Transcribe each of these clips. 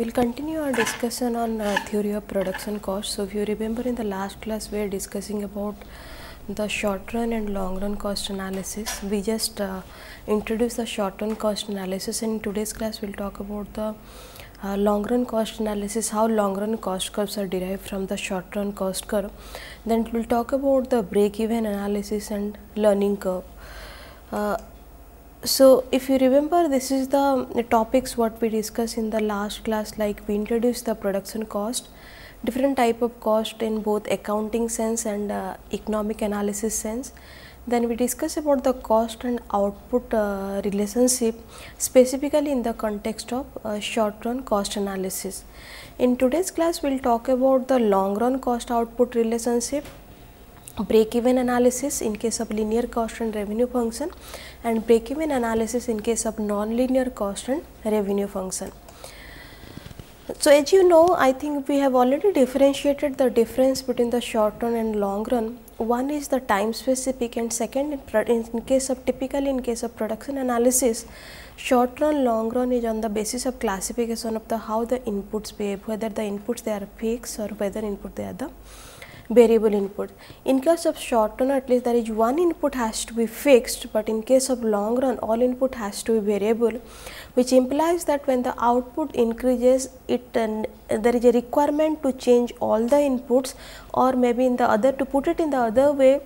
We'll continue our discussion on uh, theory of production cost. So if you remember in the last class we are discussing about the short run and long run cost analysis. We just uh, introduced the short run cost analysis in today's class we'll talk about the uh, long run cost analysis, how long run cost curves are derived from the short run cost curve. Then we'll talk about the break even analysis and learning curve. Uh, so, if you remember this is the, topics what we discussed in the last class like we introduced the production cost, different type of cost in both accounting sense and uh, economic analysis sense. Then we discuss about the cost and output uh, relationship specifically in the context of uh, short run cost analysis. In today's class we will talk about the long run cost output relationship break even analysis in case of linear cost and revenue function and break even analysis in case of non-linear cost and revenue function. So, as you know I think we have already differentiated the difference between the short run and long run. One is the time specific and second in, in case of typically in case of production analysis short run long run is on the basis of classification of the how the inputs behave whether the inputs they are fixed or whether input they are the variable input. In case of short run at least there is one input has to be fixed, but in case of long run all input has to be variable which implies that when the output increases it uh, there is a requirement to change all the inputs or maybe in the other to put it in the other way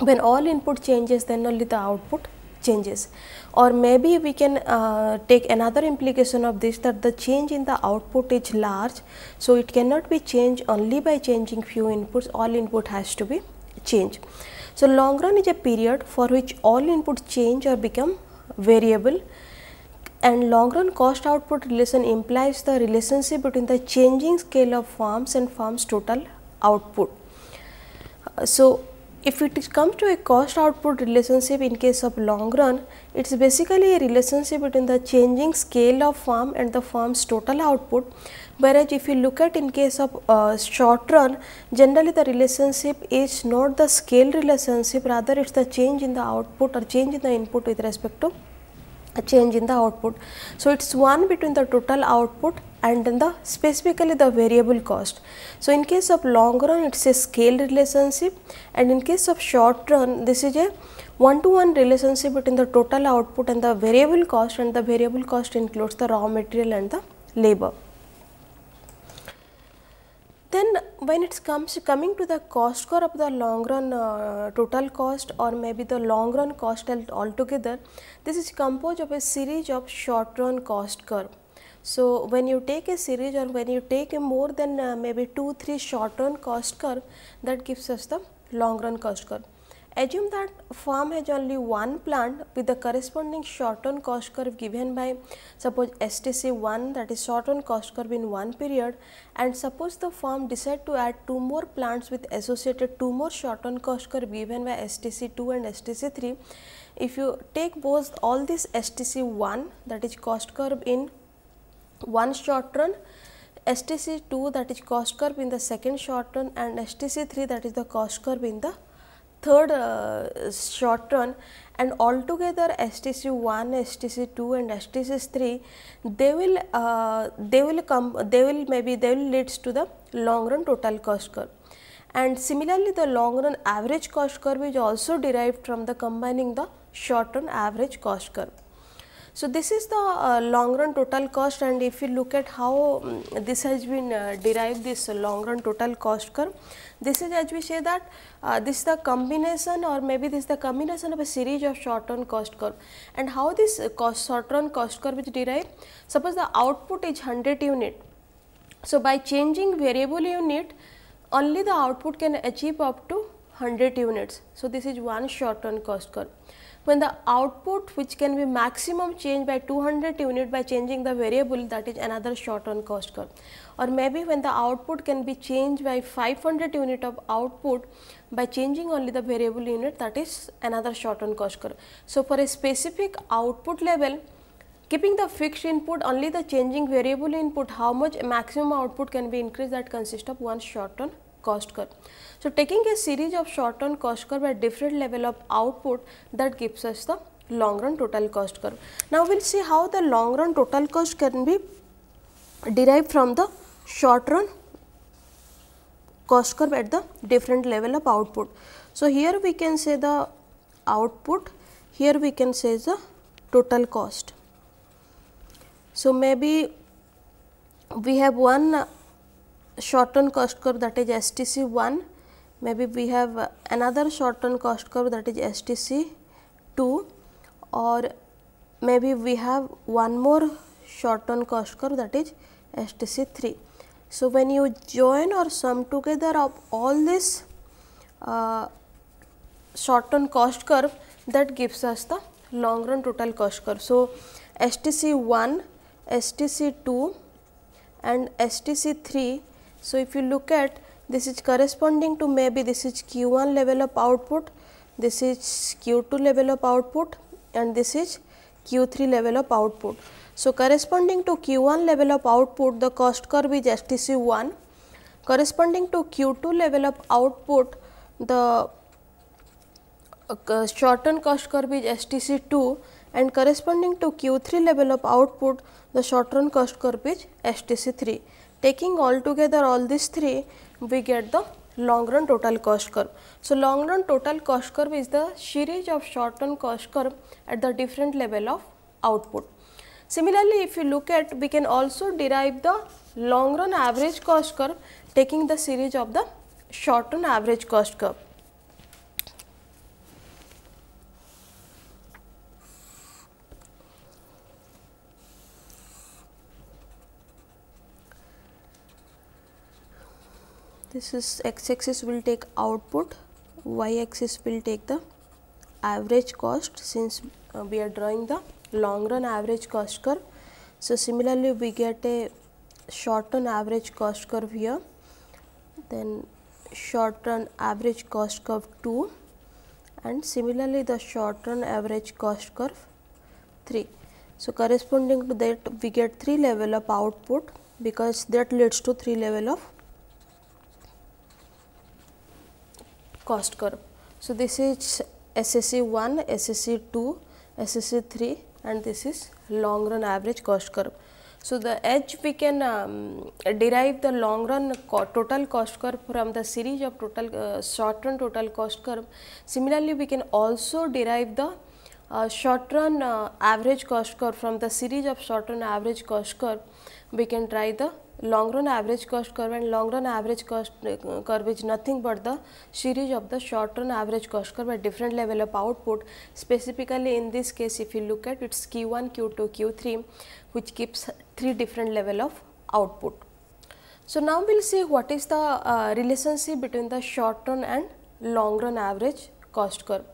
when all input changes then only the output changes or maybe we can uh, take another implication of this that the change in the output is large. So, it cannot be changed only by changing few inputs all input has to be changed. So, long run is a period for which all inputs change or become variable and long run cost output relation implies the relationship between the changing scale of farms and farms total output. Uh, so, if it comes to a cost output relationship in case of long run, it is basically a relationship between the changing scale of farm and the farm's total output. Whereas if you look at in case of uh, short run, generally the relationship is not the scale relationship, rather it is the change in the output or change in the input with respect to a change in the output. So, it is one between the total output and then the specifically the variable cost. So, in case of long run it is a scale relationship and in case of short run this is a one to one relationship between the total output and the variable cost and the variable cost includes the raw material and the labor. Then when it comes coming to the cost curve of the long run uh, total cost or maybe the long run cost altogether, this is composed of a series of short run cost curve so, when you take a series or when you take a more than uh, maybe 2 3 short run cost curve that gives us the long run cost curve. Assume that farm has only one plant with the corresponding short run cost curve given by suppose STC 1 that is short run cost curve in one period and suppose the farm decide to add two more plants with associated two more short run cost curve given by STC 2 and STC 3. If you take both all this STC 1 that is cost curve in one short run, STC 2 that is cost curve in the second short run and STC 3 that is the cost curve in the third uh, short run and altogether STC 1, STC 2 and STC 3 they will uh, they will come they will maybe they will leads to the long run total cost curve. And similarly the long run average cost curve is also derived from the combining the short run average cost curve. So, this is the uh, long run total cost and if you look at how um, this has been uh, derived this long run total cost curve, this is as we say that uh, this is the combination or maybe this is the combination of a series of short run cost curve and how this uh, cost short run cost curve is derived. Suppose the output is 100 unit. So, by changing variable unit only the output can achieve up to 100 units. So, this is one short run cost curve when the output which can be maximum changed by 200 unit by changing the variable that is another short run cost curve or maybe when the output can be changed by 500 unit of output by changing only the variable unit that is another short run cost curve. So, for a specific output level keeping the fixed input only the changing variable input how much maximum output can be increased that consists of one short run cost curve. So, taking a series of short run cost curve at different level of output that gives us the long run total cost curve. Now, we will see how the long run total cost can be derived from the short run cost curve at the different level of output. So, here we can say the output, here we can say the total cost. So, maybe we have one short cost curve that is STC 1, maybe we have another short cost curve that is STC 2 or maybe we have one more short cost curve that is STC 3. So, when you join or sum together of all this uh, short cost curve that gives us the long run total cost curve. So, STC 1, STC 2 and STC 3 so, if you look at this is corresponding to maybe this is Q1 level of output, this is Q2 level of output and this is Q3 level of output. So, corresponding to Q1 level of output the cost curve is STC 1, corresponding to Q2 level of output the uh, shortened cost curve is STC 2 and corresponding to Q3 level of output the shortened cost curve is STC 3. Taking all together, all these three, we get the long run total cost curve. So, long run total cost curve is the series of short run cost curve at the different level of output. Similarly, if you look at we can also derive the long run average cost curve taking the series of the short run average cost curve. this is x axis will take output y axis will take the average cost since uh, we are drawing the long run average cost curve so similarly we get a short run average cost curve here then short run average cost curve 2 and similarly the short run average cost curve 3 so corresponding to that we get three level of output because that leads to three level of cost curve. So, this is SSC 1, SSC 2, SSC 3 and this is long run average cost curve. So, the edge we can um, derive the long run co total cost curve from the series of total uh, short run total cost curve. Similarly, we can also derive the uh, short run uh, average cost curve from the series of short run average cost curve. We can try the long run average cost curve and long run average cost uh, curve is nothing but the series of the short run average cost curve at different level of output specifically in this case if you look at it's q1 q2 q3 which gives three different level of output so now we'll see what is the uh, relationship between the short run and long run average cost curve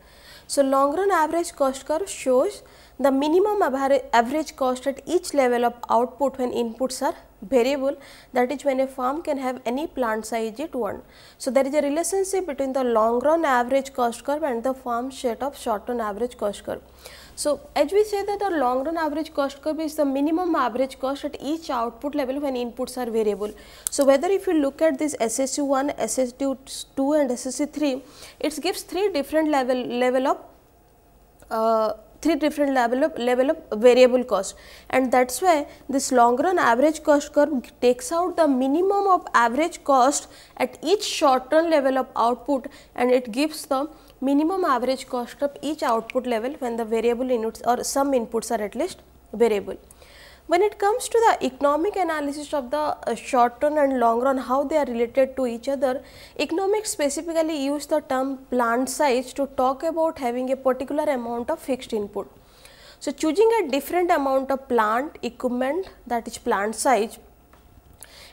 so long run average cost curve shows the minimum average cost at each level of output when inputs are variable that is when a farm can have any plant size it want. So, there is a relationship between the long run average cost curve and the farm set of short run average cost curve. So, as we say that the long run average cost curve is the minimum average cost at each output level when inputs are variable. So, whether if you look at this SSU1, SSU2 and SSU3, it gives three different level, level of uh, three different level of, level of variable cost and that is why this long run average cost curve takes out the minimum of average cost at each short run level of output and it gives the minimum average cost of each output level when the variable inputs or some inputs are at least variable. When it comes to the economic analysis of the uh, short run and long run, how they are related to each other, economics specifically use the term plant size to talk about having a particular amount of fixed input. So, choosing a different amount of plant equipment that is plant size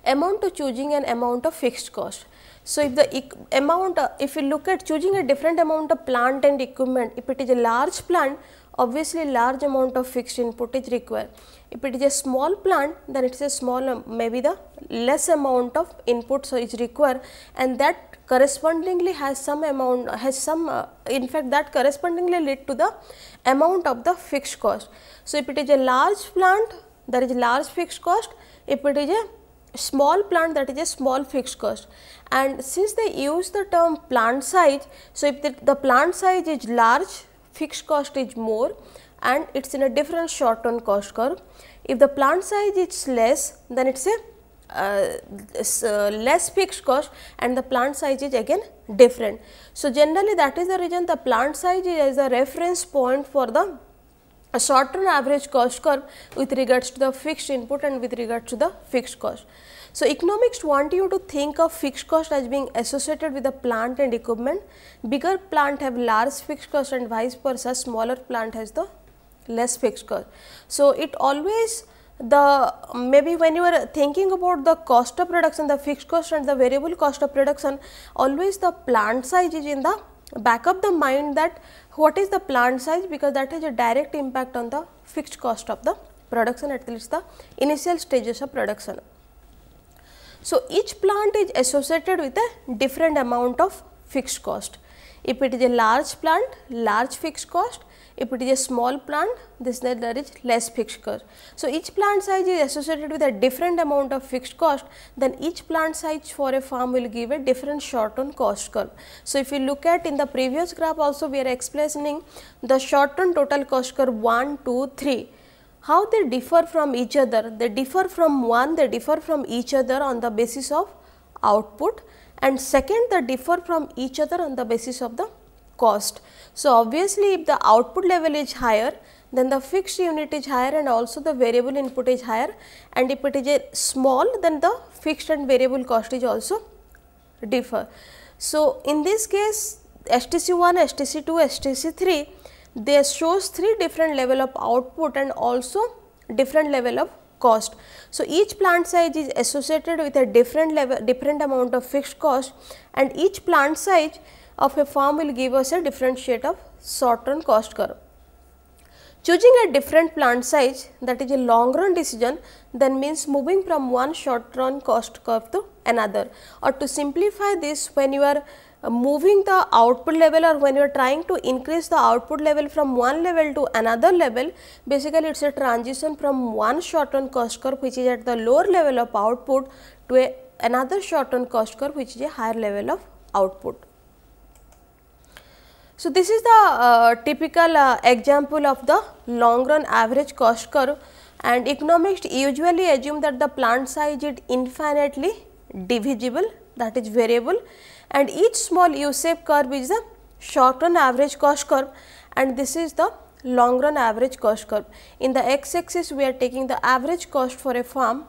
amount to choosing an amount of fixed cost. So, if the amount uh, if you look at choosing a different amount of plant and equipment if it is a large plant obviously large amount of fixed input is required. If it is a small plant, then it is a small, um, maybe the less amount of input so is required and that correspondingly has some amount, has some, uh, in fact that correspondingly lead to the amount of the fixed cost. So, if it is a large plant, there is large fixed cost. If it is a small plant that is a small fixed cost and since they use the term plant size. So, if the, the, plant size is large fixed cost is more and it is in a different short term cost curve. If the plant size is less then it is a uh, uh, less fixed cost and the plant size is again different. So, generally that is the reason the plant size is a reference point for the short term average cost curve with regards to the fixed input and with regards to the fixed cost. So, economics want you to think of fixed cost as being associated with the plant and equipment. Bigger plant have large fixed cost and vice versa smaller plant has the less fixed cost. So, it always the maybe when you are thinking about the cost of production, the fixed cost and the variable cost of production, always the plant size is in the back of the mind that what is the plant size because that has a direct impact on the fixed cost of the production at least the initial stages of production. So, each plant is associated with a different amount of fixed cost. If it is a large plant, large fixed cost, if it is a small plant, this there is less fixed cost. So, each plant size is associated with a different amount of fixed cost, then each plant size for a farm will give a different short term cost curve. So, if you look at in the previous graph also we are explaining the short term total cost curve 1, 2, 3 how they differ from each other they differ from one they differ from each other on the basis of output and second they differ from each other on the basis of the cost. So, obviously, if the output level is higher, then the fixed unit is higher and also the variable input is higher and if it is small, then the fixed and variable cost is also differ. So, in this case, STC1, STC2, STC3, they shows three different level of output and also different level of cost. So, each plant size is associated with a different level, different amount of fixed cost and each plant size of a firm will give us a different shade of short run cost curve. Choosing a different plant size that is a long run decision then means moving from one short run cost curve to another or to simplify this when you are uh, moving the output level or when you are trying to increase the output level from one level to another level basically it is a transition from one short run cost curve which is at the lower level of output to a, another short run cost curve which is a higher level of output. So, this is the uh, typical uh, example of the long run average cost curve and economists usually assume that the plant size is infinitely divisible that is variable and each small U shape curve is the short run average cost curve and this is the long run average cost curve. In the x axis we are taking the average cost for a farm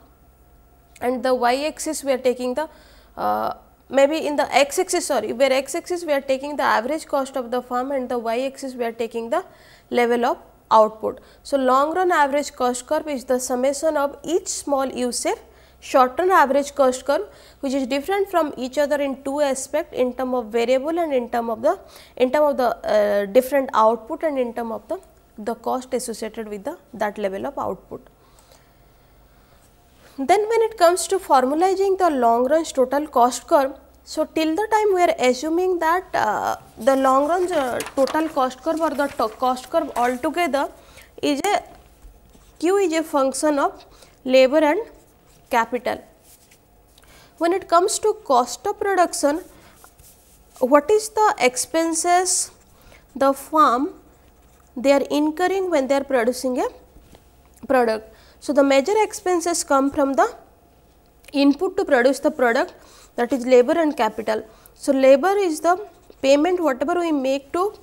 and the y axis we are taking the uh, maybe in the x axis sorry where x axis we are taking the average cost of the firm and the y axis we are taking the level of output. So, long run average cost curve is the summation of each small USIF short run average cost curve which is different from each other in two aspect in term of variable and in term of the in term of the uh, different output and in term of the the cost associated with the that level of output. Then when it comes to formalizing the long run total cost curve, so till the time we are assuming that uh, the long run uh, total cost curve or the cost curve altogether is a Q is a function of labor and capital. When it comes to cost of production, what is the expenses the farm they are incurring when they are producing a product. So, the major expenses come from the input to produce the product that is labor and capital. So, labor is the payment whatever we make to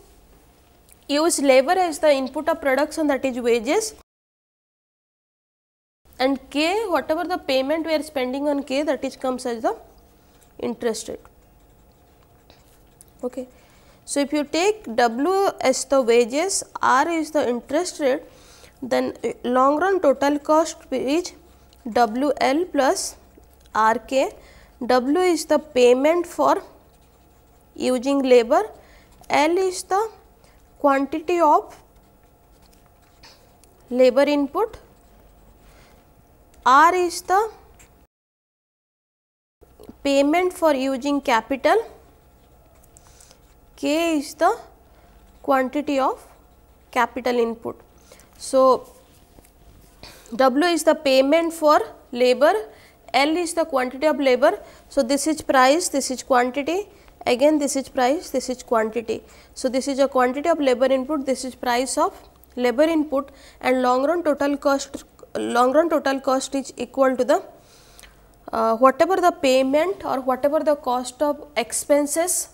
use labor as the input of production that is wages and K whatever the payment we are spending on K that is comes as the interest rate. Okay. So, if you take W as the wages, R is the interest rate then long run total cost is WL plus RK. W is the payment for using labor, L is the quantity of labor input, R is the payment for using capital, K is the quantity of capital input. So, W is the payment for labor, L is the quantity of labor. So, this is price, this is quantity, again this is price, this is quantity. So, this is a quantity of labor input, this is price of labor input and long run total cost, long run total cost is equal to the uh, whatever the payment or whatever the cost of expenses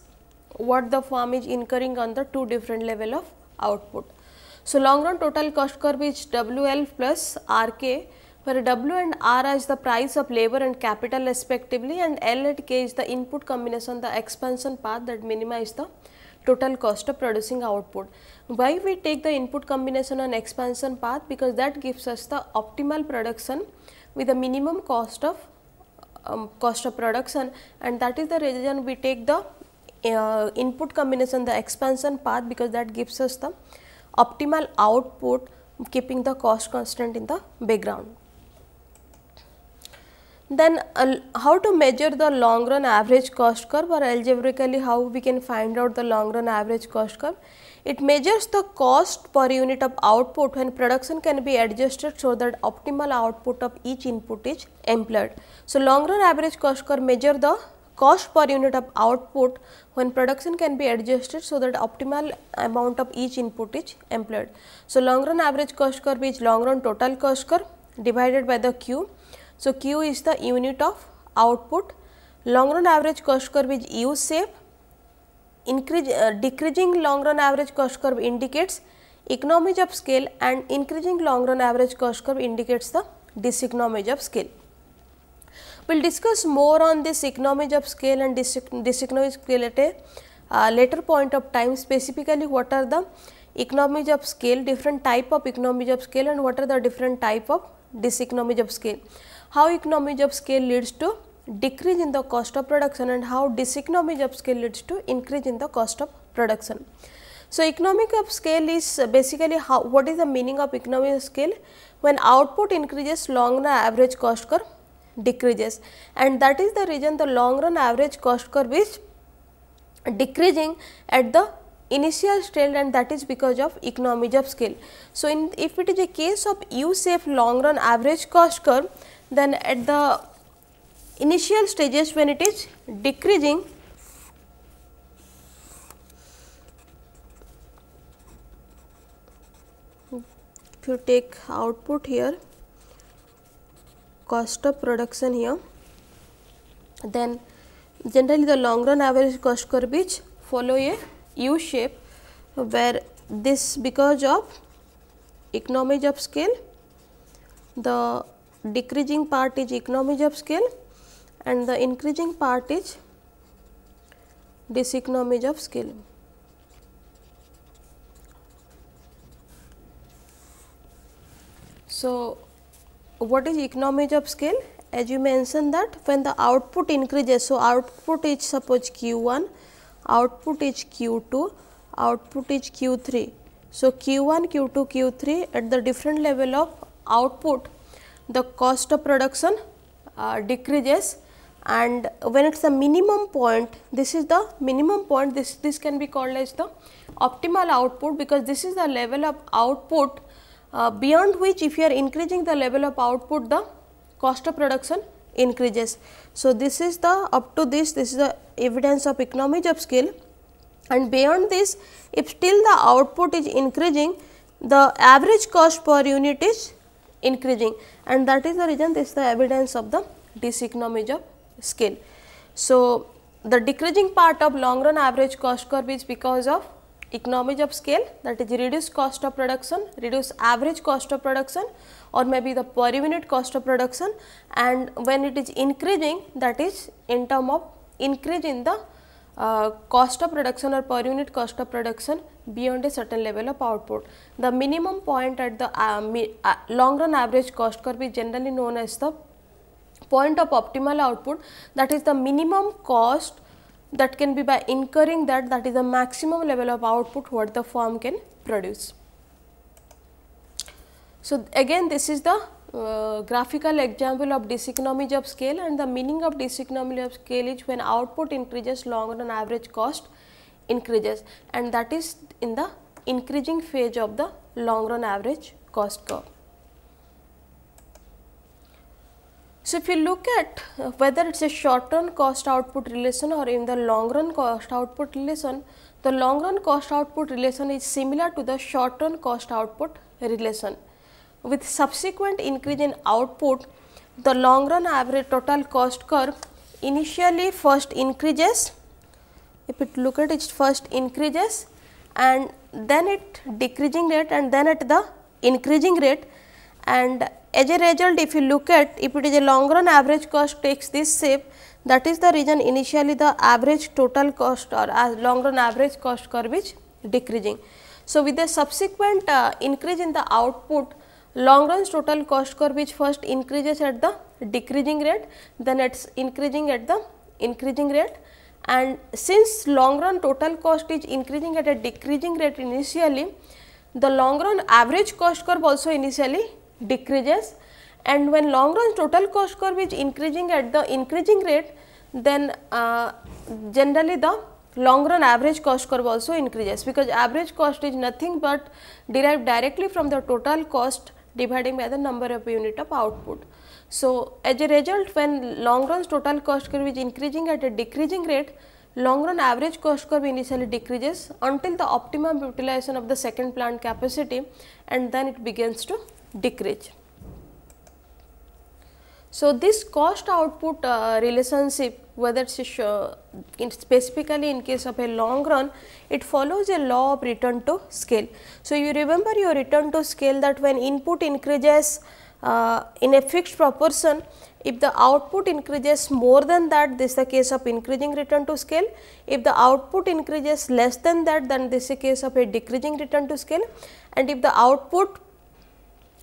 what the firm is incurring on the two different level of output. So, long run total cost curve is WL plus RK where W and R is the price of labor and capital respectively and L and K is the input combination the expansion path that minimize the total cost of producing output. Why we take the input combination and expansion path because that gives us the optimal production with the minimum cost of um, cost of production and that is the reason we take the uh, input combination the expansion path because that gives us the optimal output keeping the cost constant in the background. Then uh, how to measure the long run average cost curve or algebraically how we can find out the long run average cost curve. It measures the cost per unit of output when production can be adjusted so that optimal output of each input is employed. So, long run average cost curve measure the cost per unit of output when production can be adjusted so that optimal amount of each input is employed. So, long run average cost curve is long run total cost curve divided by the Q. So, Q is the unit of output, long run average cost curve is U shape, Increase, uh, decreasing long run average cost curve indicates economies of scale and increasing long run average cost curve indicates the diseconomies of scale. We will discuss more on this economies of scale and diseconomies of scale at a uh, later point of time specifically what are the economies of scale, different type of economies of scale and what are the different type of diseconomies of scale. How economies of scale leads to decrease in the cost of production and how diseconomies of scale leads to increase in the cost of production. So, economic of scale is basically how what is the meaning of economic of scale when output increases long the average cost curve decreases and that is the reason the long run average cost curve is decreasing at the initial stage and that is because of economies of scale. So, in if it is a case of U-safe long run average cost curve then at the initial stages when it is decreasing if you take output here cost of production here then generally the long run average cost curve is follow a u shape where this because of economies of scale the decreasing part is economies of scale and the increasing part is diseconomies of scale so what is economies of scale? As you mentioned that when the output increases, so output is suppose Q1, output is Q2, output is Q3. So, Q1, Q2, Q3 at the different level of output, the cost of production uh, decreases and when it is the minimum point, this is the minimum point, this, this can be called as the optimal output because this is the level of output uh, beyond which if you are increasing the level of output the cost of production increases. So, this is the up to this this is the evidence of economies of scale and beyond this if still the output is increasing the average cost per unit is increasing and that is the reason this is the evidence of the diseconomies of scale. So, the decreasing part of long run average cost curve is because of economies of scale that is reduce cost of production, reduce average cost of production or maybe the per unit cost of production and when it is increasing that is in term of increase in the uh, cost of production or per unit cost of production beyond a certain level of output. The minimum point at the uh, mi uh, long run average cost curve is generally known as the point of optimal output that is the minimum cost that can be by incurring that that is the maximum level of output what the firm can produce. So, again this is the uh, graphical example of diseconomies of scale and the meaning of diseconomy of scale is when output increases long run average cost increases and that is in the increasing phase of the long run average cost curve. So, if you look at uh, whether it is a short run cost output relation or in the long run cost output relation, the long run cost output relation is similar to the short run cost output relation. With subsequent increase in output, the long run average total cost curve initially first increases, if it look at it first increases and then it decreasing rate and then at the increasing rate and as a result, if you look at if it is a long run average cost takes this shape that is the reason initially the average total cost or uh, long run average cost curve is decreasing. So, with the subsequent uh, increase in the output long run total cost curve is first increases at the decreasing rate then it is increasing at the increasing rate and since long run total cost is increasing at a decreasing rate initially the long run average cost curve also initially decreases and when long run total cost curve is increasing at the increasing rate then uh, generally the long run average cost curve also increases because average cost is nothing but derived directly from the total cost dividing by the number of unit of output. So, as a result when long run total cost curve is increasing at a decreasing rate, long run average cost curve initially decreases until the optimum utilization of the second plant capacity and then it begins to decrease. So, this cost output uh, relationship whether uh, in specifically in case of a long run it follows a law of return to scale. So, you remember your return to scale that when input increases uh, in a fixed proportion if the output increases more than that this is the case of increasing return to scale if the output increases less than that then this is a case of a decreasing return to scale and if the output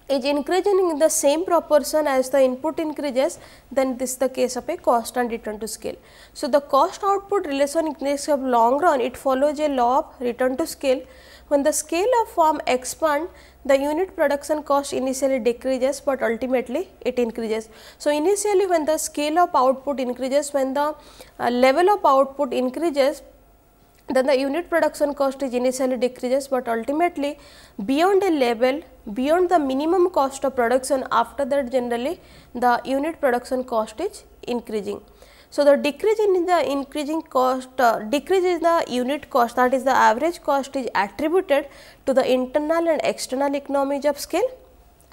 is increasing in the same proportion as the input increases, then this is the case of a constant return to scale. So, the cost output relation in case of long run, it follows a law of return to scale. When the scale of farm expand, the unit production cost initially decreases, but ultimately it increases. So, initially when the scale of output increases, when the uh, level of output increases, then the unit production cost is initially decreases, but ultimately beyond a level beyond the minimum cost of production after that generally the unit production cost is increasing. So, the decrease in the increasing cost, uh, decrease in the unit cost that is the average cost is attributed to the internal and external economies of scale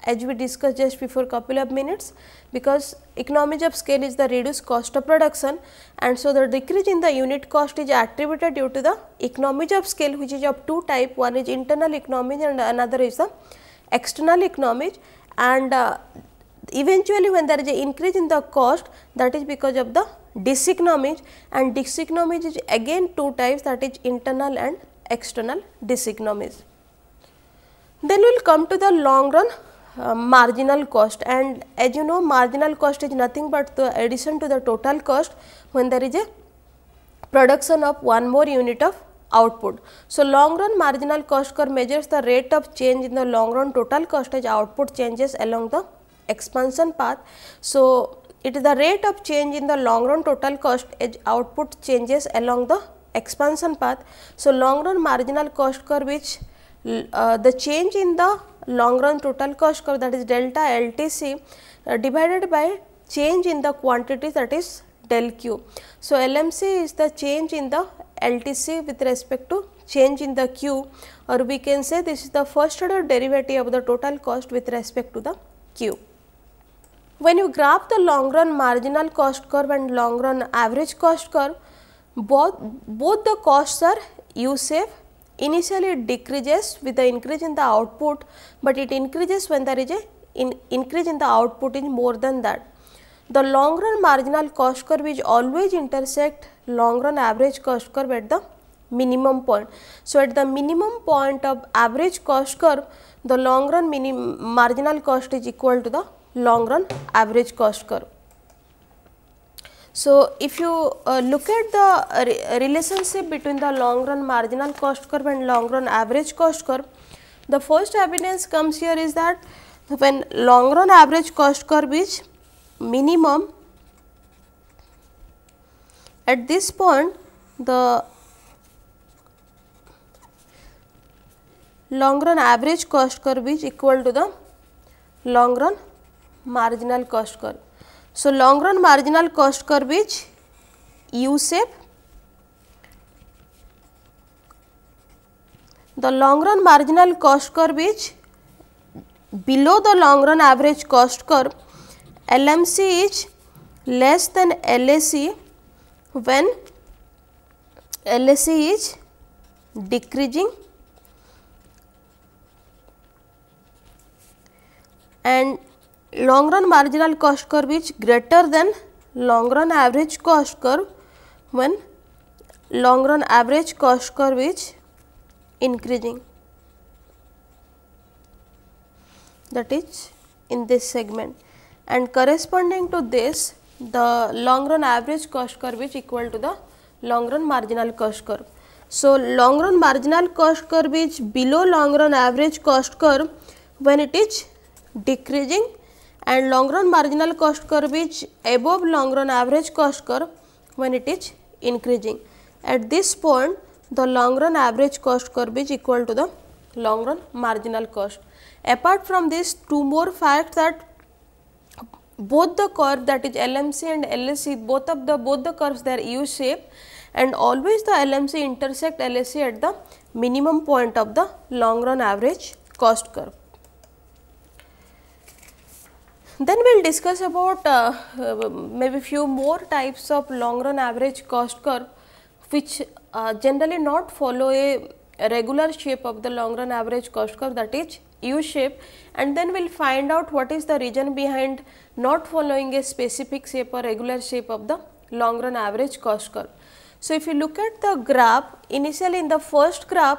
as we discussed just before couple of minutes because economies of scale is the reduced cost of production and so the decrease in the unit cost is attributed due to the economies of scale which is of two type one is internal economies and another is the external economies and uh, eventually when there is an increase in the cost that is because of the diseconomies and diseconomies is again two types that is internal and external diseconomies. Then we will come to the long run uh, marginal cost and as you know marginal cost is nothing but the addition to the total cost when there is a production of one more unit of output. So, long run marginal cost curve measures the rate of change in the long run total cost as output changes along the expansion path. So, it is the rate of change in the long run total cost as output changes along the expansion path. So, long run marginal cost curve which uh, the change in the long run total cost curve that is delta LTC uh, divided by change in the quantity that is del Q. So, LMC is the change in the LTC with respect to change in the Q or we can say this is the first order derivative of the total cost with respect to the Q. When you graph the long run marginal cost curve and long run average cost curve, both, both the costs are U safe Initially it decreases with the increase in the output, but it increases when there is a in increase in the output is more than that. The long run marginal cost curve is always intersect long run average cost curve at the minimum point. So, at the minimum point of average cost curve, the long run marginal cost is equal to the long run average cost curve. So, if you uh, look at the uh, re uh, relationship between the long run marginal cost curve and long run average cost curve, the first evidence comes here is that when long run average cost curve is minimum at this point the long run average cost curve is equal to the long run marginal cost curve. So, long run marginal cost curve is U shape. The long run marginal cost curve is below the long run average cost curve. LMC is less than LAC when LAC is decreasing and long run marginal cost curve is greater than long run average cost curve when long run average cost curve is increasing that is in this segment and corresponding to this the long run average cost curve is equal to the long run marginal cost curve. So, long run marginal cost curve is below long run average cost curve when it is decreasing and long run marginal cost curve is above long run average cost curve when it is increasing. At this point the long run average cost curve is equal to the long run marginal cost. Apart from this two more facts that both the curve that is LMC and LSC both of the both the curves they are U shape and always the LMC intersect LSC at the minimum point of the long run average cost curve. Then we will discuss about uh, uh, maybe few more types of long run average cost curve which uh, generally not follow a regular shape of the long run average cost curve that is U shape and then we will find out what is the reason behind not following a specific shape or regular shape of the long run average cost curve. So, if you look at the graph initially in the first graph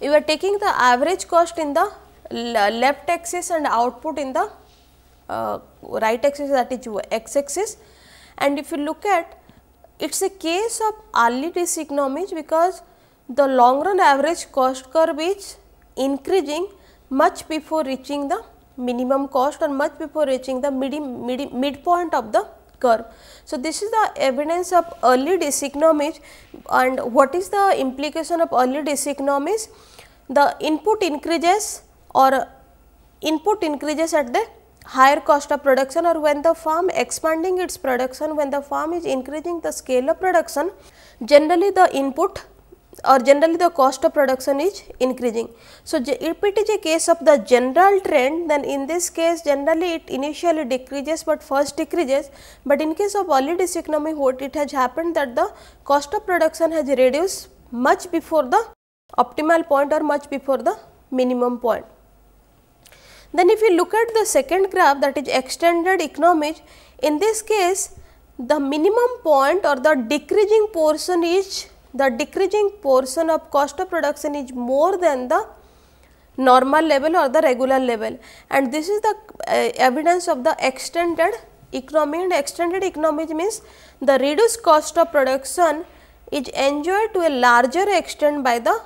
you are taking the average cost in the left axis and output in the uh, right axis that is x axis and if you look at it is a case of early diseconomies because the long run average cost curve is increasing much before reaching the minimum cost or much before reaching the midi, midi, midpoint of the curve. So, this is the evidence of early diseconomies and what is the implication of early diseconomies? The input increases or input increases at the higher cost of production or when the farm expanding its production, when the farm is increasing the scale of production, generally the input or generally the cost of production is increasing. So, if it is a case of the general trend then in this case generally it initially decreases but first decreases, but in case of early economy what it has happened that the cost of production has reduced much before the optimal point or much before the minimum point. Then if you look at the second graph that is extended economy, in this case the minimum point or the decreasing portion is the decreasing portion of cost of production is more than the normal level or the regular level and this is the uh, evidence of the extended economy and extended economy means the reduced cost of production is enjoyed to a larger extent by the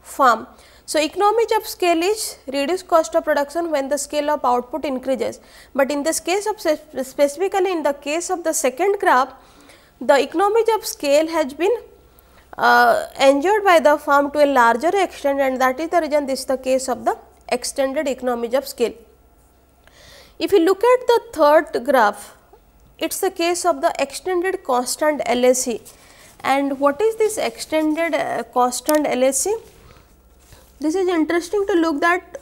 farm. So, economies of scale is reduced cost of production when the scale of output increases, but in this case of specifically in the case of the second graph, the economies of scale has been uh, enjoyed by the firm to a larger extent and that is the reason this is the case of the extended economies of scale. If you look at the third graph, it is the case of the extended constant LAC and what is this extended uh, constant LAC? this is interesting to look that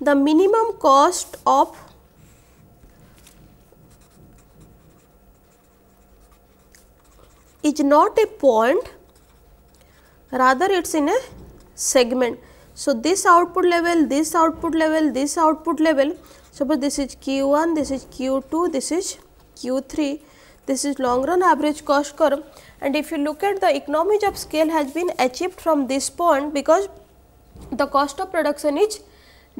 the minimum cost of is not a point rather it is in a segment. So, this output level, this output level, this output level suppose this is Q1, this is Q2, this is Q3, this is long run average cost curve and if you look at the economies of scale has been achieved from this point because the cost of production is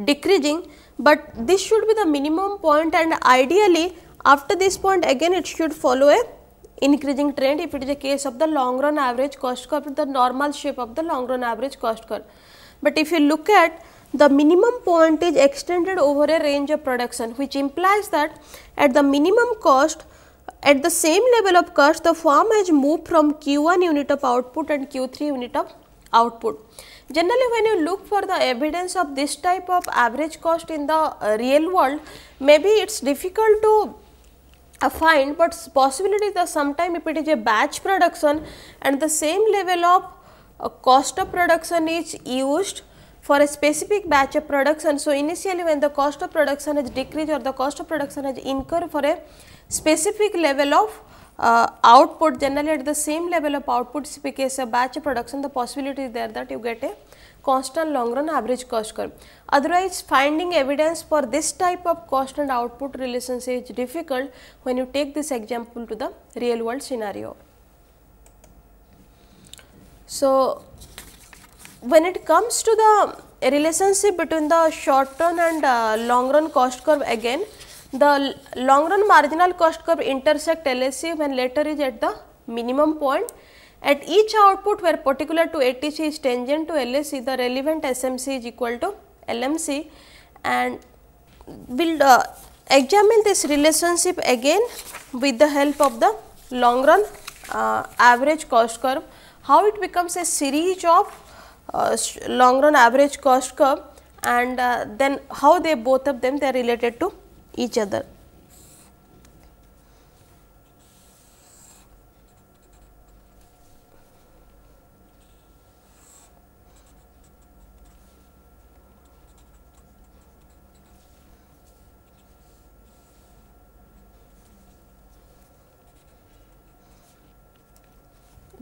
decreasing, but this should be the minimum point and ideally after this point again it should follow a increasing trend if it is a case of the long run average cost curve the normal shape of the long run average cost curve. But if you look at the minimum point is extended over a range of production which implies that at the minimum cost at the same level of cost the firm has moved from Q1 unit of output and Q3 unit of output. Generally when you look for the evidence of this type of average cost in the uh, real world, maybe it is difficult to uh, find, but possibility that sometime if it is a batch production and the same level of uh, cost of production is used for a specific batch of production. So, initially when the cost of production has decreased or the cost of production has incurred for a specific level of uh, output generally at the same level of output because of batch production the possibility is there that you get a constant long run average cost curve. Otherwise finding evidence for this type of cost and output relationship is difficult when you take this example to the real world scenario. So, when it comes to the relationship between the short run and uh, long run cost curve again the long run marginal cost curve intersect LSC when later is at the minimum point. At each output where particular to ATC is tangent to LSC, the relevant SMC is equal to LMC and we will uh, examine this relationship again with the help of the long run uh, average cost curve, how it becomes a series of uh, long run average cost curve and uh, then how they both of them they are related to each other.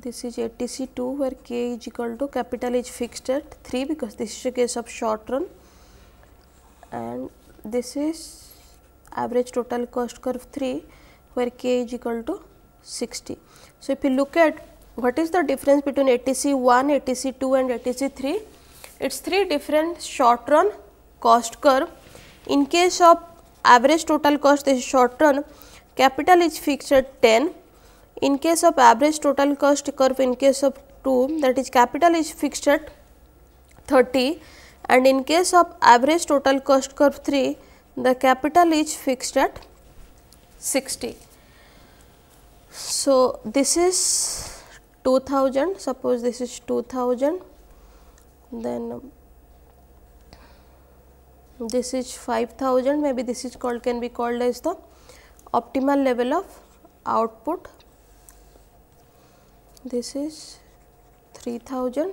this is ATC2 where K is equal to capital is fixed at 3 because this is a case of short run and this is average total cost curve 3 where k is equal to 60. So, if you look at what is the difference between ATC 1, ATC 2 and ATC 3, it is 3 different short run cost curve. In case of average total cost is short run, capital is fixed at 10. In case of average total cost curve in case of 2 that is capital is fixed at 30 and in case of average total cost curve 3 the capital is fixed at 60. So, this is 2000 suppose this is 2000 then this is 5000 maybe this is called can be called as the optimal level of output this is 3000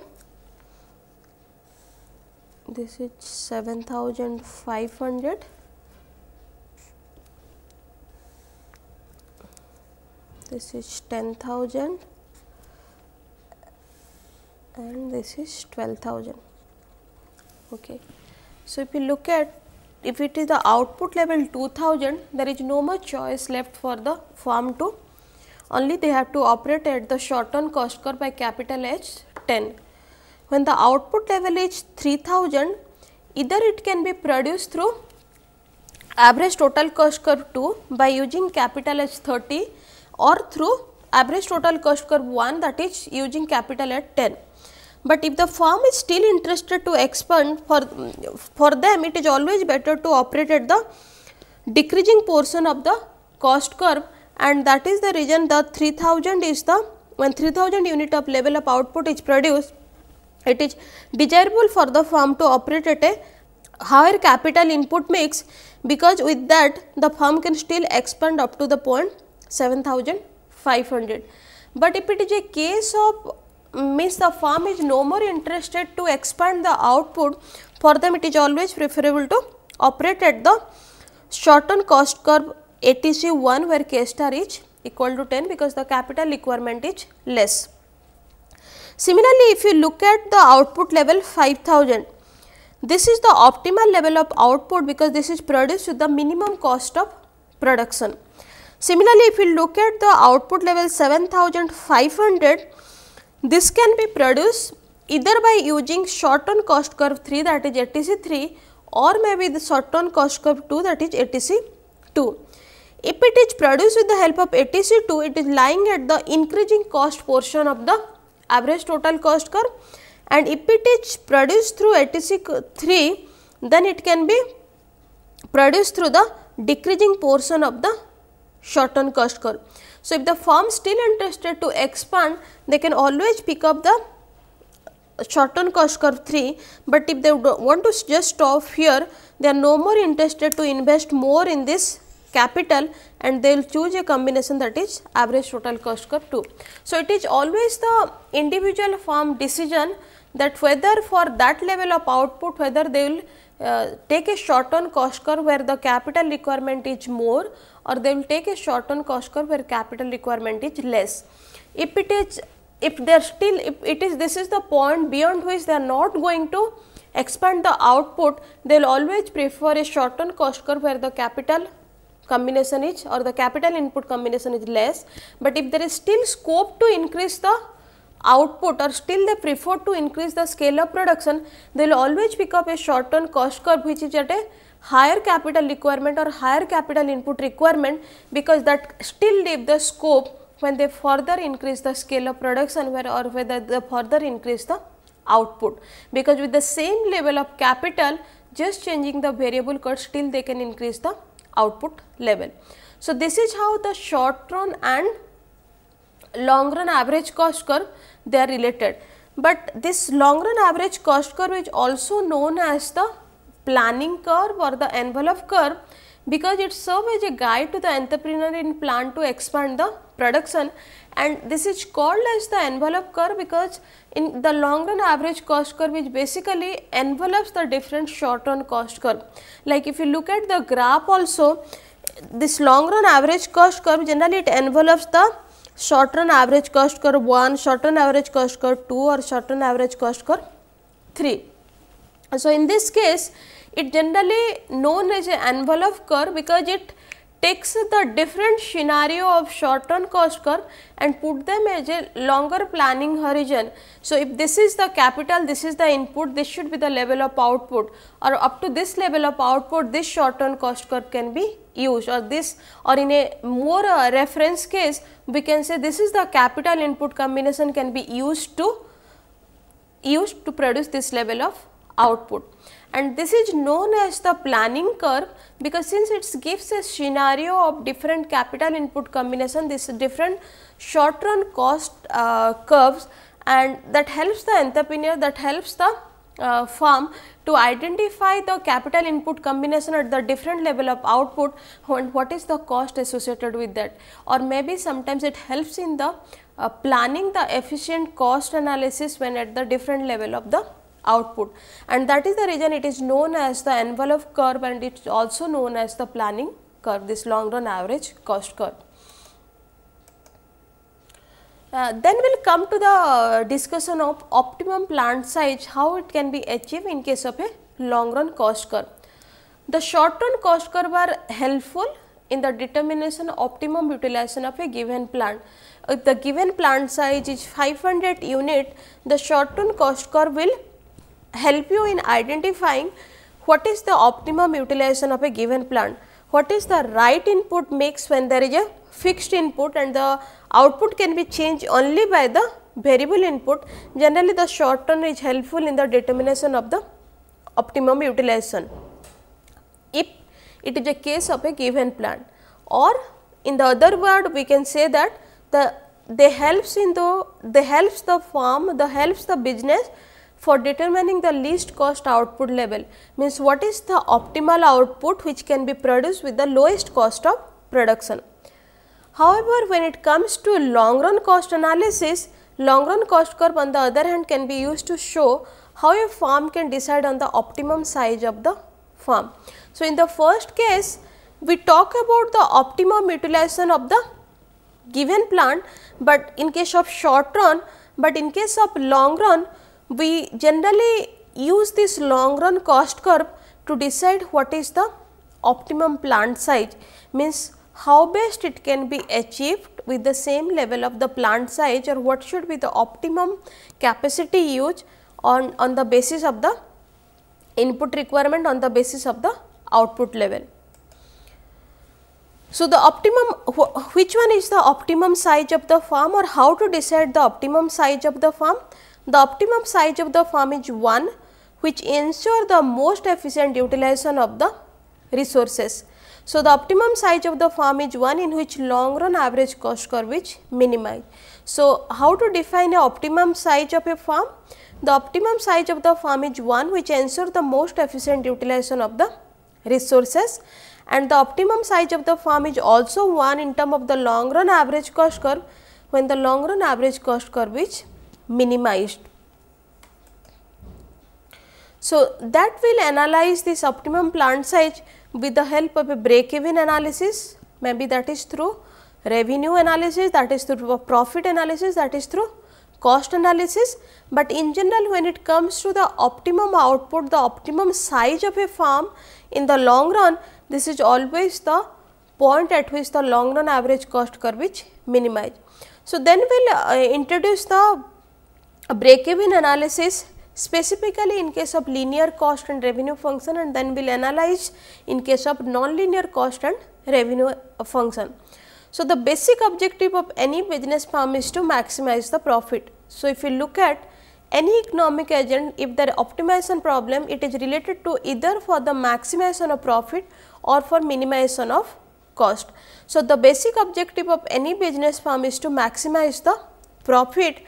this is 7500 this is 10000 and this is 12000 okay so if you look at if it is the output level 2000 there is no much choice left for the firm to only they have to operate at the short term cost curve by capital H 10 when the output level is 3000 either it can be produced through average total cost curve 2 by using capital H 30 or through average total cost curve 1 that is using capital at 10. But if the firm is still interested to expand for, for them it is always better to operate at the decreasing portion of the cost curve and that is the reason the 3000 is the when 3000 unit of level of output is produced it is desirable for the firm to operate at a higher capital input mix because with that the firm can still expand up to the point 7500. But if it is a case of means the farm is no more interested to expand the output for them it is always preferable to operate at the short run cost curve ATC 1 where K star is equal to 10 because the capital requirement is less. Similarly, if you look at the output level 5000, this is the optimal level of output because this is produced with the minimum cost of production. Similarly, if you look at the output level 7500, this can be produced either by using short on cost curve 3 that is ATC 3 or maybe the short on cost curve 2 that is ATC 2. If it is produced with the help of ATC 2, it is lying at the increasing cost portion of the average total cost curve and if it is produced through ATC 3, then it can be produced through the decreasing portion of the short cost curve. So, if the firm still interested to expand, they can always pick up the short cost curve 3, but if they want to just stop here, they are no more interested to invest more in this capital and they will choose a combination that is average total cost curve 2. So, it is always the individual firm decision that whether for that level of output whether they will uh, take a short term cost curve where the capital requirement is more or they will take a short cost curve where capital requirement is less. If it is, if they are still, if it is, this is the point beyond which they are not going to expand the output, they will always prefer a short cost curve where the capital combination is or the capital input combination is less, but if there is still scope to increase the output or still they prefer to increase the scale of production, they will always pick up a short cost curve which is at a higher capital requirement or higher capital input requirement because that still leave the scope when they further increase the scale of production where or whether they further increase the output. Because with the same level of capital just changing the variable cost still they can increase the output level. So, this is how the short run and long run average cost curve they are related. But this long run average cost curve is also known as the planning curve or the envelope curve because it serves as a guide to the entrepreneur in plan to expand the production and this is called as the envelope curve because in the long run average cost curve which basically envelopes the different short run cost curve. Like if you look at the graph also this long run average cost curve generally it envelopes the short run average cost curve 1, short run average cost curve 2 or short run average cost curve 3. So, in this case it generally known as an envelope curve because it takes the different scenario of short run cost curve and put them as a longer planning horizon. So, if this is the capital, this is the input, this should be the level of output or up to this level of output, this short run cost curve can be used or this or in a more uh, reference case, we can say this is the capital input combination can be used to used to produce this level of output. And this is known as the planning curve because since it gives a scenario of different capital input combination, this different short run cost uh, curves and that helps the entrepreneur, that helps the uh, firm to identify the capital input combination at the different level of output and what is the cost associated with that or maybe sometimes it helps in the uh, planning the efficient cost analysis when at the different level of the output and that is the reason it is known as the envelope curve and it is also known as the planning curve this long run average cost curve. Uh, then we will come to the uh, discussion of optimum plant size, how it can be achieved in case of a long run cost curve. The short run cost curve are helpful in the determination optimum utilization of a given plant. If the given plant size is 500 unit, the short run cost curve will help you in identifying what is the optimum utilization of a given plant, what is the right input mix when there is a fixed input and the output can be changed only by the variable input. Generally, the short term is helpful in the determination of the optimum utilization if it is a case of a given plant or in the other word we can say that the they helps in the they helps the farm the helps the business for determining the least cost output level means what is the optimal output which can be produced with the lowest cost of production. However, when it comes to long run cost analysis, long run cost curve on the other hand can be used to show how a farm can decide on the optimum size of the farm. So, in the first case we talk about the optimum utilization of the given plant, but in case of short run, but in case of long run we generally use this long run cost curve to decide what is the optimum plant size means how best it can be achieved with the same level of the plant size or what should be the optimum capacity use on, on the basis of the input requirement on the basis of the output level. So, the optimum wh which one is the optimum size of the farm or how to decide the optimum size of the farm? The optimum size of the firm is 1 which ensure the most efficient utilization of the resources. So, the optimum size of the firm is one in which long run average cost curve is minimized. So, how to define a optimum size of a firm? The optimum size of the firm is one which ensure the most efficient utilization of the resources and the optimum size of the firm is also one in term of the long run average cost curve when the long run average cost curve is minimized. So, that will analyze this optimum plant size with the help of a break even analysis maybe that is through revenue analysis that is through profit analysis that is through cost analysis. But in general when it comes to the optimum output the optimum size of a farm in the long run this is always the point at which the long run average cost curve is minimized. So, then we will uh, introduce the a break-even analysis specifically in case of linear cost and revenue function and then we will analyze in case of non-linear cost and revenue uh, function. So, the basic objective of any business firm is to maximize the profit. So, if you look at any economic agent if their optimization problem it is related to either for the maximization of profit or for minimization of cost. So, the basic objective of any business firm is to maximize the profit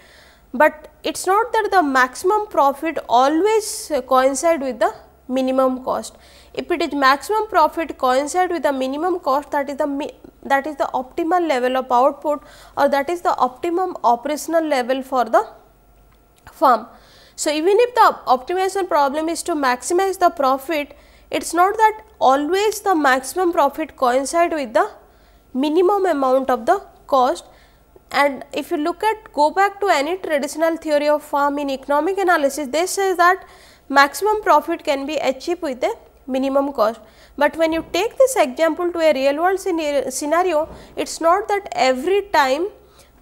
but it is not that the maximum profit always coincide with the minimum cost. If it is maximum profit coincide with the minimum cost that is the that is the optimal level of output or that is the optimum operational level for the firm. So, even if the optimization problem is to maximize the profit, it is not that always the maximum profit coincide with the minimum amount of the cost, and if you look at go back to any traditional theory of firm in economic analysis, they say that maximum profit can be achieved with a minimum cost. But when you take this example to a real world scenario, it is not that every time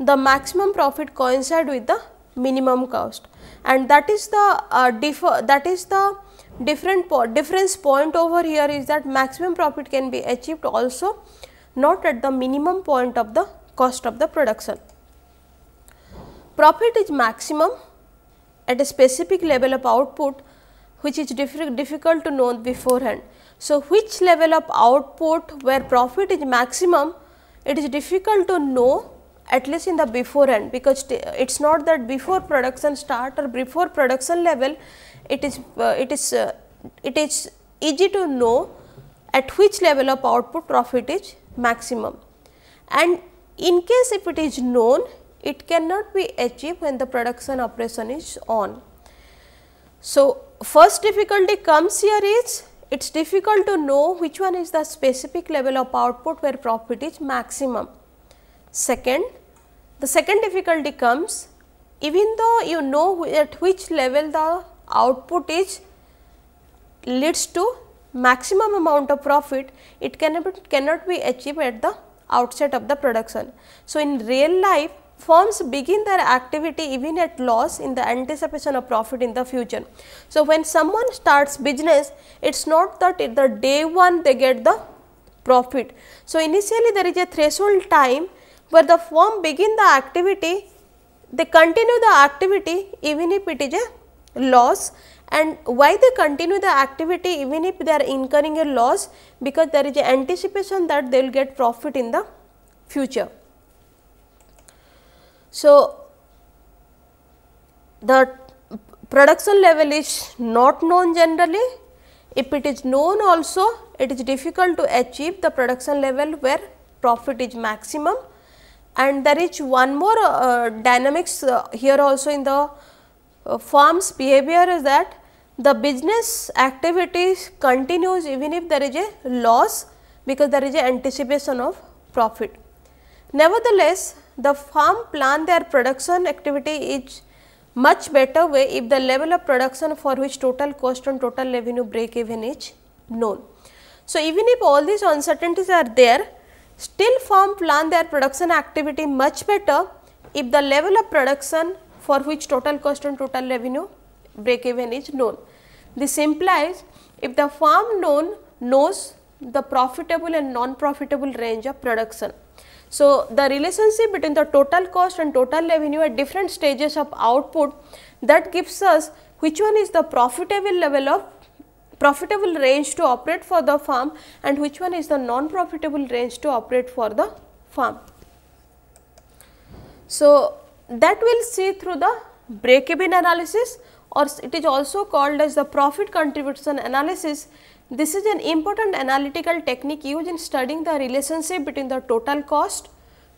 the maximum profit coincide with the minimum cost and that is the uh, that is the different po difference point over here is that maximum profit can be achieved also not at the minimum point of the cost of the production. Profit is maximum at a specific level of output which is difficult to know beforehand. So, which level of output where profit is maximum it is difficult to know at least in the before end because it is not that before production start or before production level it is uh, it is uh, it is easy to know at which level of output profit is maximum and in case if it is known, it cannot be achieved when the production operation is on. So, first difficulty comes here is it is difficult to know which one is the specific level of output where profit is maximum. Second, the second difficulty comes even though you know at which level the output is leads to maximum amount of profit, it cannot, cannot be achieved at the outset of the production. So, in real life firms begin their activity even at loss in the anticipation of profit in the future. So, when someone starts business it is not that the day one they get the profit. So, initially there is a threshold time where the firm begin the activity they continue the activity even if it is a loss and why they continue the activity even if they are incurring a loss because there is an anticipation that they will get profit in the future. So, the production level is not known generally. If it is known also, it is difficult to achieve the production level where profit is maximum. And there is one more uh, dynamics uh, here also in the uh, behavior is that the business activities continues even if there is a loss because there is a anticipation of profit. Nevertheless, the firm plan their production activity is much better way if the level of production for which total cost and total revenue break even is known. So, even if all these uncertainties are there, still firm plan their production activity much better if the level of production for which total cost and total revenue break even is known. This implies if the farm known knows the profitable and non-profitable range of production. So, the relationship between the total cost and total revenue at different stages of output that gives us which one is the profitable level of profitable range to operate for the farm and which one is the non-profitable range to operate for the farm. So, that we will see through the break even analysis or it is also called as the profit contribution analysis. This is an important analytical technique used in studying the relationship between the total cost,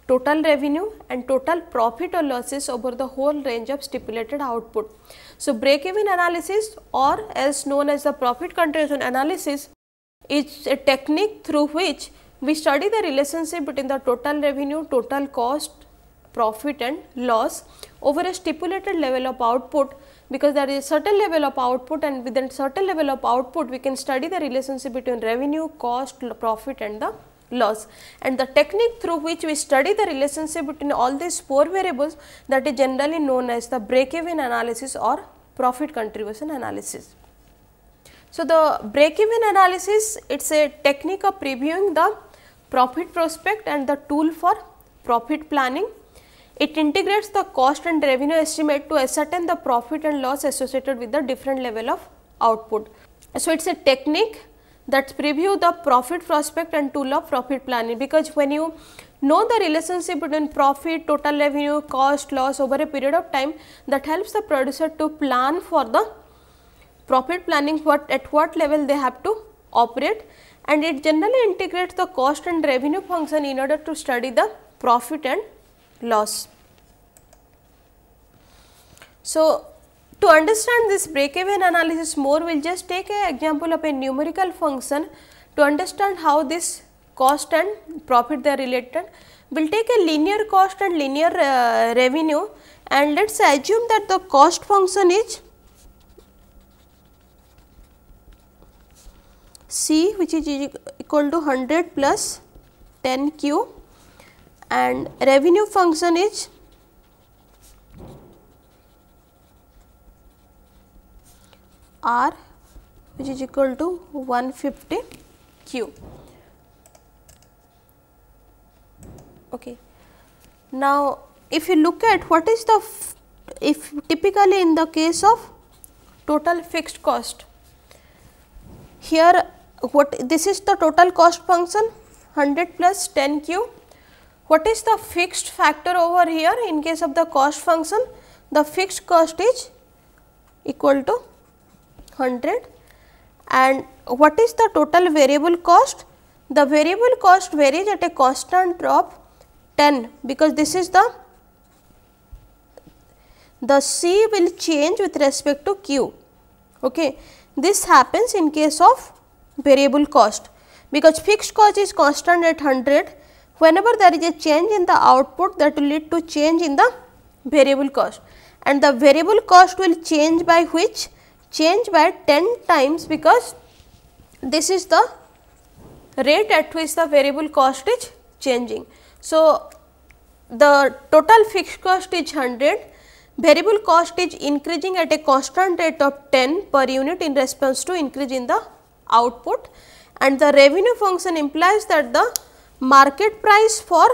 total revenue and total profit or losses over the whole range of stipulated output. So, break even analysis or as known as the profit contribution analysis is a technique through which we study the relationship between the total revenue, total cost, profit and loss over a stipulated level of output because there is certain level of output and within certain level of output we can study the relationship between revenue, cost, profit and the loss. And the technique through which we study the relationship between all these four variables that is generally known as the break-even analysis or profit contribution analysis. So, the break-even analysis it is a technique of previewing the profit prospect and the tool for profit planning it integrates the cost and revenue estimate to ascertain the profit and loss associated with the different level of output. So, it is a technique that preview the profit prospect and tool of profit planning because when you know the relationship between profit, total revenue, cost, loss over a period of time that helps the producer to plan for the profit planning what at what level they have to operate and it generally integrates the cost and revenue function in order to study the profit and loss. So, to understand this break even analysis more, we will just take an example of a numerical function to understand how this cost and profit they are related. We will take a linear cost and linear uh, revenue and let us assume that the cost function is C which is equal to 100 plus 10 Q and revenue function is R which is equal to 150 Q. Okay. Now, if you look at what is the if typically in the case of total fixed cost, here what this is the total cost function 100 plus 10 Q what is the fixed factor over here in case of the cost function? The fixed cost is equal to 100 and what is the total variable cost? The variable cost varies at a constant drop 10 because this is the the C will change with respect to Q. Okay. This happens in case of variable cost because fixed cost is constant at 100 whenever there is a change in the output that will lead to change in the variable cost and the variable cost will change by which change by 10 times because this is the rate at which the variable cost is changing. So, the total fixed cost is 100, variable cost is increasing at a constant rate of 10 per unit in response to increase in the output and the revenue function implies that the market price for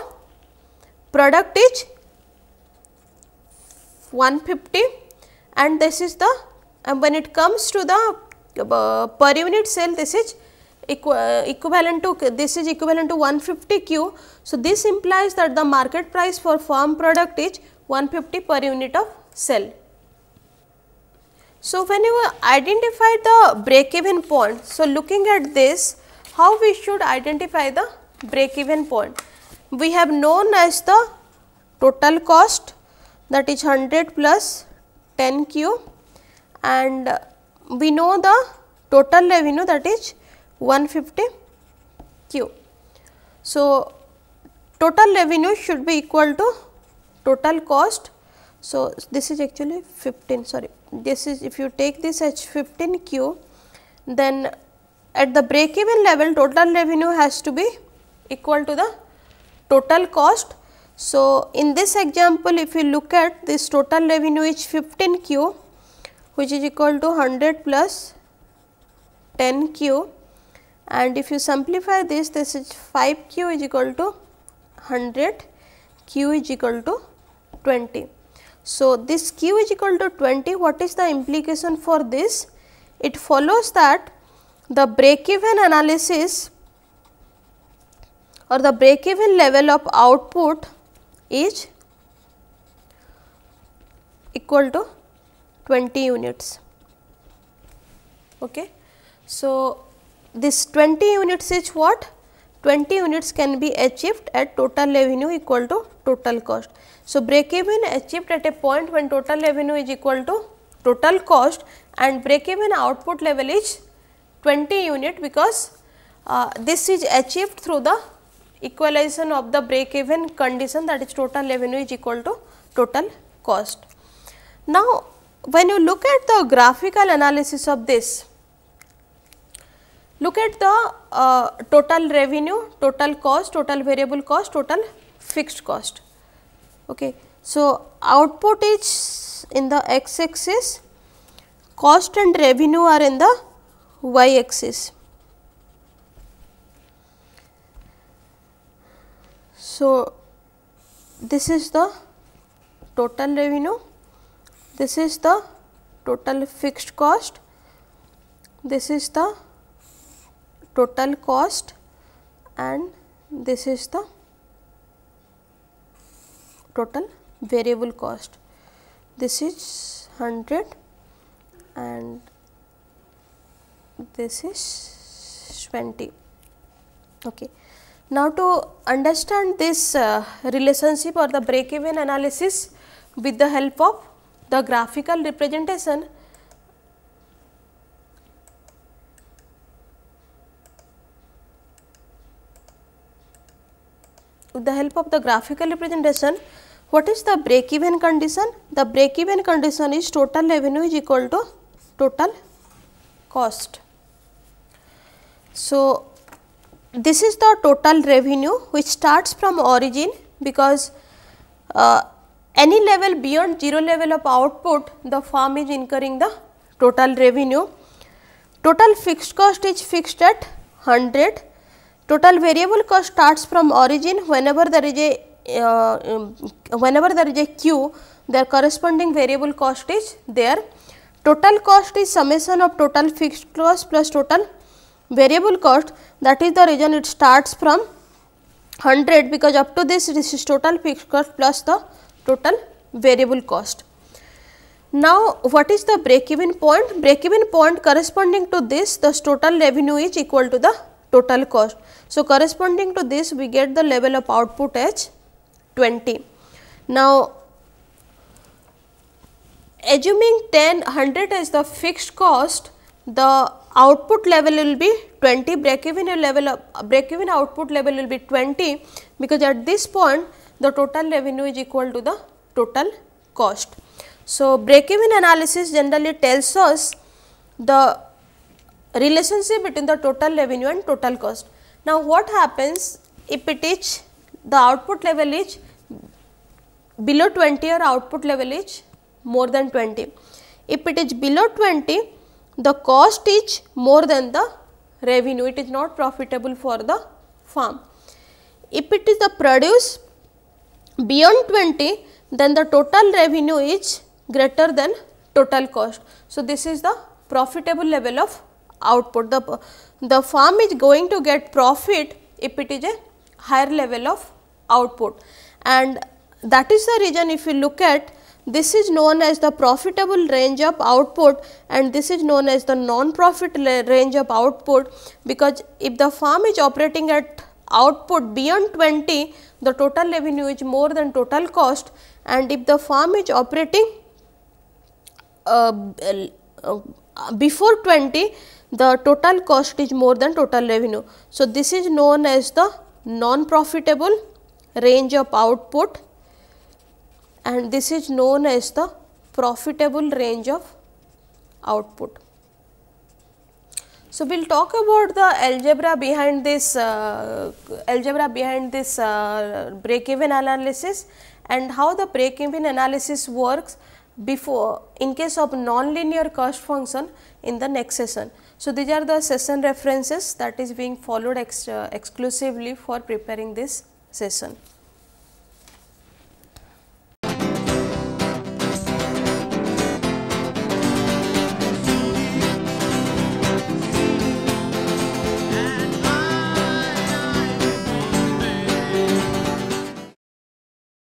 product is 150 and this is the and when it comes to the uh, per unit sale this is uh, equivalent to this is equivalent to 150 Q. So, this implies that the market price for farm product is 150 per unit of cell. So, when you identify the break even point, so looking at this how we should identify the break even point. We have known as the total cost that is 100 plus 10 Q and we know the total revenue that is 150 Q. So, total revenue should be equal to total cost. So, this is actually 15 sorry this is if you take this as 15 Q then at the break even level total revenue has to be equal to the total cost. So, in this example if you look at this total revenue is 15 Q which is equal to 100 plus 10 Q and if you simplify this this is 5 Q is equal to 100 Q is equal to 20. So, this Q is equal to 20 what is the implication for this? It follows that the break even analysis or the break even level of output is equal to 20 units. Okay. So, this 20 units is what? 20 units can be achieved at total revenue equal to total cost. So, break even achieved at a point when total revenue is equal to total cost and break even output level is 20 unit because uh, this is achieved through the equalization of the break even condition that is total revenue is equal to total cost. Now, when you look at the graphical analysis of this, look at the uh, total revenue, total cost, total variable cost, total fixed cost. Okay. So, output is in the x axis, cost and revenue are in the y axis. So, this is the total revenue, this is the total fixed cost, this is the total cost and this is the total variable cost. This is 100 and this is 20. Okay. Now, to understand this uh, relationship or the break even analysis with the help of the graphical representation, with the help of the graphical representation, what is the break even condition? The break even condition is total revenue is equal to total cost. So, this is the total revenue which starts from origin because uh, any level beyond 0 level of output the firm is incurring the total revenue. Total fixed cost is fixed at 100, total variable cost starts from origin whenever there is a uh, um, whenever there is a Q their corresponding variable cost is there. Total cost is summation of total fixed cost plus total variable cost that is the reason it starts from 100 because up to this this is total fixed cost plus the total variable cost. Now, what is the break even point? Break even point corresponding to this the total revenue is equal to the total cost. So, corresponding to this we get the level of output as 20. Now, assuming 10 100 as the fixed cost the output level will be 20 break even level break even output level will be 20 because at this point the total revenue is equal to the total cost. So, break even analysis generally tells us the relationship between the total revenue and total cost. Now, what happens if it is the output level is below 20 or output level is more than 20. If it is below 20, the cost is more than the revenue, it is not profitable for the farm. If it is the produce beyond 20, then the total revenue is greater than total cost. So, this is the profitable level of output. The, the farm is going to get profit if it is a higher level of output and that is the reason if you look at this is known as the profitable range of output and this is known as the non-profit range of output because if the firm is operating at output beyond 20, the total revenue is more than total cost and if the firm is operating uh, uh, before 20, the total cost is more than total revenue. So, this is known as the non-profitable range of output and this is known as the profitable range of output. So, we will talk about the algebra behind this uh, algebra behind this uh, break even analysis and how the break even analysis works before in case of nonlinear cost function in the next session. So, these are the session references that is being followed ex uh, exclusively for preparing this session.